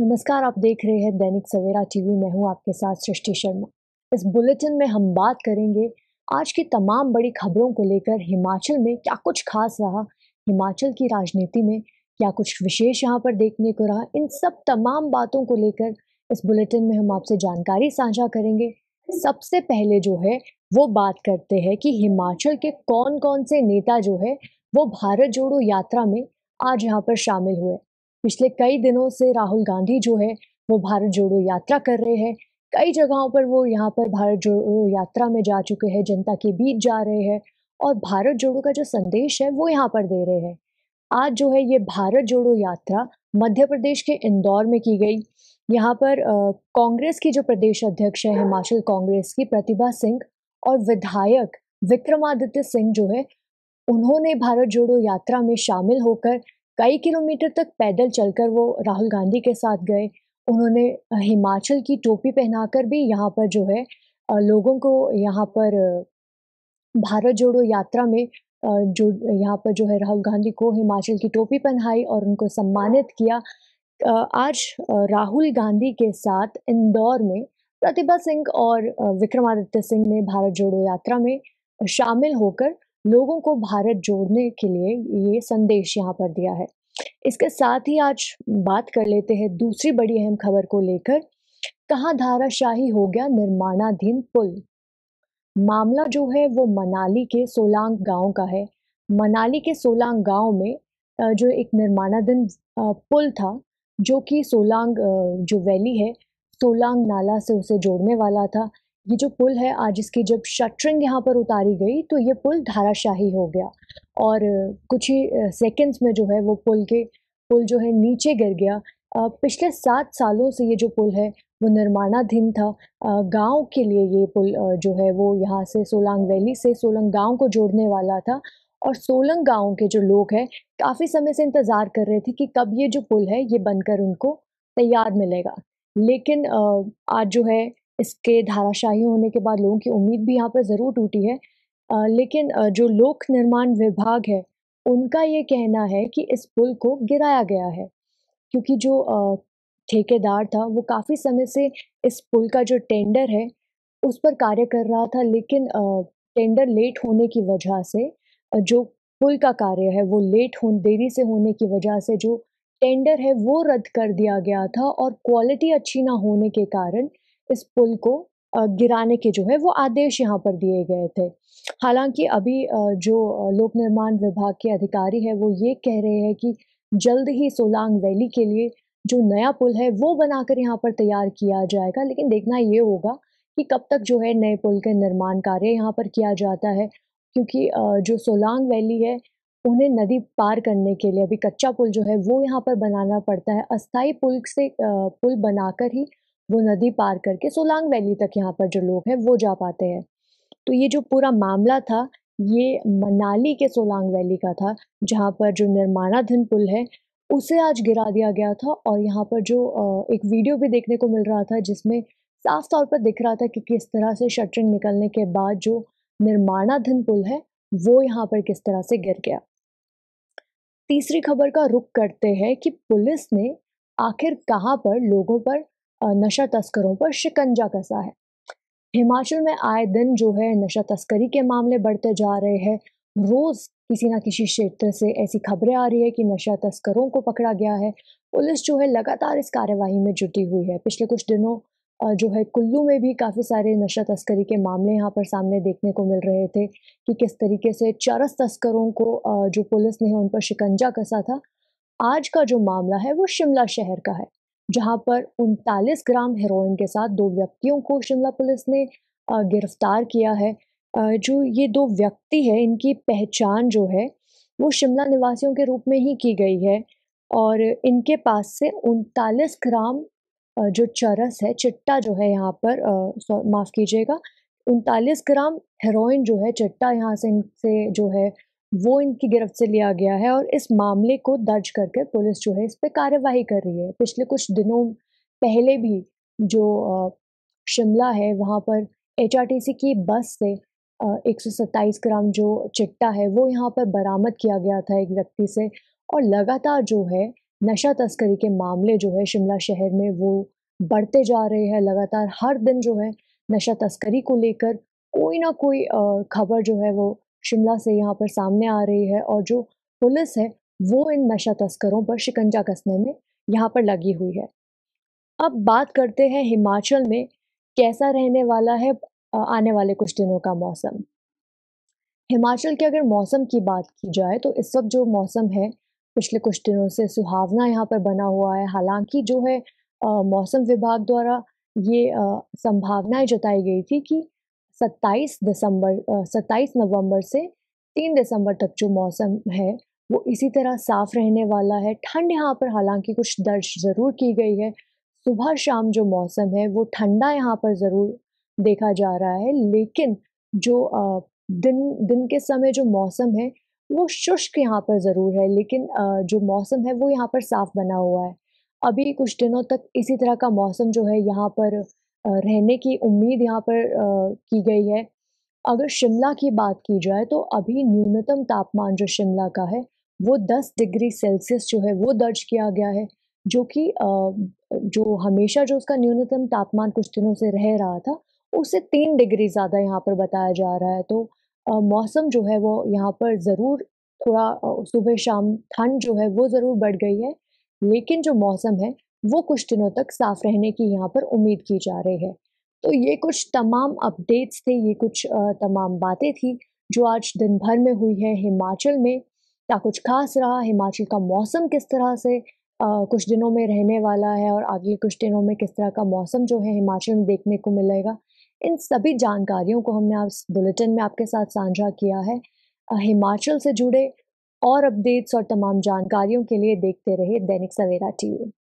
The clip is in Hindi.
नमस्कार आप देख रहे हैं दैनिक सवेरा टीवी मैं हूं आपके साथ सृष्टि शर्मा इस बुलेटिन में हम बात करेंगे आज की तमाम बड़ी खबरों को लेकर हिमाचल में क्या कुछ खास रहा हिमाचल की राजनीति में क्या कुछ विशेष यहाँ पर देखने को रहा इन सब तमाम बातों को लेकर इस बुलेटिन में हम आपसे जानकारी साझा करेंगे सबसे पहले जो है वो बात करते हैं कि हिमाचल के कौन कौन से नेता जो है वो भारत जोड़ो यात्रा में आज यहाँ पर शामिल हुए पिछले कई दिनों से राहुल गांधी जो है वो भारत जोड़ो यात्रा कर रहे हैं कई जगहों पर वो यहाँ पर भारत जोड़ो यात्रा में जा चुके हैं जनता के बीच जा रहे हैं और भारत जोड़ो का जो संदेश है वो यहाँ पर दे रहे हैं आज जो है ये भारत जोड़ो यात्रा मध्य प्रदेश के इंदौर में की गई यहाँ पर कांग्रेस की जो प्रदेश अध्यक्ष है हिमाचल कांग्रेस की प्रतिभा सिंह और विधायक विक्रमादित्य सिंह जो है उन्होंने भारत जोड़ो यात्रा में शामिल होकर कई किलोमीटर तक पैदल चलकर वो राहुल गांधी के साथ गए उन्होंने हिमाचल की टोपी पहनाकर भी यहाँ पर जो है लोगों को यहाँ पर भारत जोड़ो यात्रा में जो यहाँ पर जो है राहुल गांधी को हिमाचल की टोपी पहनाई और उनको सम्मानित किया आज राहुल गांधी के साथ इंदौर में प्रतिभा सिंह और विक्रमादित्य सिंह ने भारत जोड़ो यात्रा में शामिल होकर लोगों को भारत जोड़ने के लिए ये संदेश यहाँ पर दिया है इसके साथ ही आज बात कर लेते हैं दूसरी बड़ी अहम खबर को लेकर कहाँ धाराशाही हो गया निर्माणाधीन पुल मामला जो है वो मनाली के सोलांग गांव का है मनाली के सोलांग गांव में जो एक निर्माणाधीन पुल था जो कि सोलांग जो वैली है सोलांग नाला से उसे जोड़ने वाला था ये जो पुल है आज इसकी जब शटरिंग यहाँ पर उतारी गई तो ये पुल धाराशाही हो गया और कुछ ही सेकेंड्स में जो है वो पुल के पुल जो है नीचे गिर गया पिछले सात सालों से ये जो पुल है वो निर्माणाधीन था गांव के लिए ये पुल जो है वो यहाँ से सोलांग वैली से सोलंग गांव को जोड़ने वाला था और सोलंग गांव के जो लोग हैं काफ़ी समय से इंतज़ार कर रहे थे कि कब ये जो पुल है ये बनकर उनको तैयार मिलेगा लेकिन आज जो है इसके धाराशाही होने के बाद लोगों की उम्मीद भी यहाँ पर ज़रूर टूटी है लेकिन जो लोक निर्माण विभाग है उनका ये कहना है कि इस पुल को गिराया गया है क्योंकि जो ठेकेदार था वो काफ़ी समय से इस पुल का जो टेंडर है उस पर कार्य कर रहा था लेकिन टेंडर लेट होने की वजह से जो पुल का कार्य है वो लेट हो देरी से होने की वजह से जो टेंडर है वो रद्द कर दिया गया था और क्वालिटी अच्छी ना होने के कारण इस पुल को गिराने के जो है वो आदेश यहाँ पर दिए गए थे हालांकि अभी जो लोक निर्माण विभाग के अधिकारी है वो ये कह रहे हैं कि जल्द ही सोलांग वैली के लिए जो नया पुल है वो बनाकर यहाँ पर तैयार किया जाएगा लेकिन देखना ये होगा कि कब तक जो है नए पुल के निर्माण कार्य यहाँ पर किया जाता है क्योंकि जो सोलांग वैली है उन्हें नदी पार करने के लिए अभी कच्चा पुल जो है वो यहाँ पर बनाना पड़ता है अस्थाई पुल से पुल बनाकर ही वो नदी पार करके सोलांग वैली तक यहाँ पर जो लोग हैं वो जा पाते हैं तो ये जो पूरा मामला था ये मनाली के सोलांग वैली का था जहाँ पर जो निर्माणाधीन पुल है उसे आज गिरा दिया गया था और यहाँ पर जो एक वीडियो भी देखने को मिल रहा था जिसमें साफ तौर पर दिख रहा था कि किस तरह से शटरिंग निकलने के बाद जो निर्माणाधीन पुल है वो यहाँ पर किस तरह से गिर गया तीसरी खबर का रुख करते हैं कि पुलिस ने आखिर कहाँ पर लोगों पर नशा तस्करों पर शिकंजा कसा है हिमाचल में आए दिन जो है नशा तस्करी के मामले बढ़ते जा रहे हैं रोज़ किसी ना किसी क्षेत्र से ऐसी खबरें आ रही है कि नशा तस्करों को पकड़ा गया है पुलिस जो है लगातार इस कार्यवाही में जुटी हुई है पिछले कुछ दिनों जो है कुल्लू में भी काफ़ी सारे नशा तस्करी के मामले यहाँ पर सामने देखने को मिल रहे थे कि किस तरीके से चरस तस्करों को जो पुलिस ने उन पर शिकंजा कसा था आज का जो मामला है वो शिमला शहर का है जहां पर उनतालीस ग्राम हेरोइन के साथ दो व्यक्तियों को शिमला पुलिस ने गिरफ्तार किया है जो ये दो व्यक्ति है इनकी पहचान जो है वो शिमला निवासियों के रूप में ही की गई है और इनके पास से उनतालीस ग्राम जो चरस है चिट्टा जो है यहाँ पर माफ़ कीजिएगा उनतालीस ग्राम हेरोइन जो है चिट्टा यहाँ से इनसे जो है वो इनकी गिरफ्त से लिया गया है और इस मामले को दर्ज करके पुलिस जो है इस पर कार्यवाही कर रही है पिछले कुछ दिनों पहले भी जो शिमला है वहाँ पर एच की बस से एक ग्राम जो चिट्टा है वो यहाँ पर बरामद किया गया था एक व्यक्ति से और लगातार जो है नशा तस्करी के मामले जो है शिमला शहर में वो बढ़ते जा रहे हैं लगातार हर दिन जो है नशा तस्करी को लेकर कोई ना कोई खबर जो है वो शिमला से यहाँ पर सामने आ रही है और जो पुलिस है वो इन नशा तस्करों पर शिकंजा कसने में यहाँ पर लगी हुई है अब बात करते हैं हिमाचल में कैसा रहने वाला है आने वाले कुछ दिनों का मौसम हिमाचल के अगर मौसम की बात की जाए तो इस वक्त जो मौसम है पिछले कुछ दिनों से सुहावना यहाँ पर बना हुआ है हालांकि जो है आ, मौसम विभाग द्वारा ये संभावनाएं जताई गई थी कि सत्ताईस दिसंबर सत्ताईस नवंबर से तीन दिसंबर तक जो मौसम है वो इसी तरह साफ रहने वाला है ठंड यहाँ पर हालांकि कुछ दर्ज ज़रूर की गई है सुबह शाम जो मौसम है वो ठंडा यहाँ पर ज़रूर देखा जा रहा है लेकिन जो आ, दिन दिन के समय जो मौसम है वो शुष्क यहाँ पर ज़रूर है लेकिन आ, जो मौसम है वो यहाँ पर साफ बना हुआ है अभी कुछ दिनों तक इसी तरह का मौसम जो है यहाँ पर रहने की उम्मीद यहाँ पर की गई है अगर शिमला की बात की जाए तो अभी न्यूनतम तापमान जो शिमला का है वो 10 डिग्री सेल्सियस जो है वो दर्ज किया गया है जो कि जो हमेशा जो उसका न्यूनतम तापमान कुछ दिनों से रह रहा था उससे तीन डिग्री ज़्यादा यहाँ पर बताया जा रहा है तो मौसम जो है वो यहाँ पर ज़रूर थोड़ा सुबह शाम ठंड जो है वो ज़रूर बढ़ गई है लेकिन जो मौसम है वो कुछ दिनों तक साफ रहने की यहाँ पर उम्मीद की जा रही है तो ये कुछ तमाम अपडेट्स थे ये कुछ तमाम बातें थी जो आज दिन भर में हुई है हिमाचल में क्या कुछ खास रहा हिमाचल का मौसम किस तरह से आ, कुछ दिनों में रहने वाला है और आगे कुछ दिनों में किस तरह का मौसम जो है हिमाचल में देखने को मिलेगा इन सभी जानकारियों को हमने आज बुलेटिन में आपके साथ साझा किया है हिमाचल से जुड़े और अपडेट्स और तमाम जानकारियों के लिए देखते रहे दैनिक सवेरा टीवी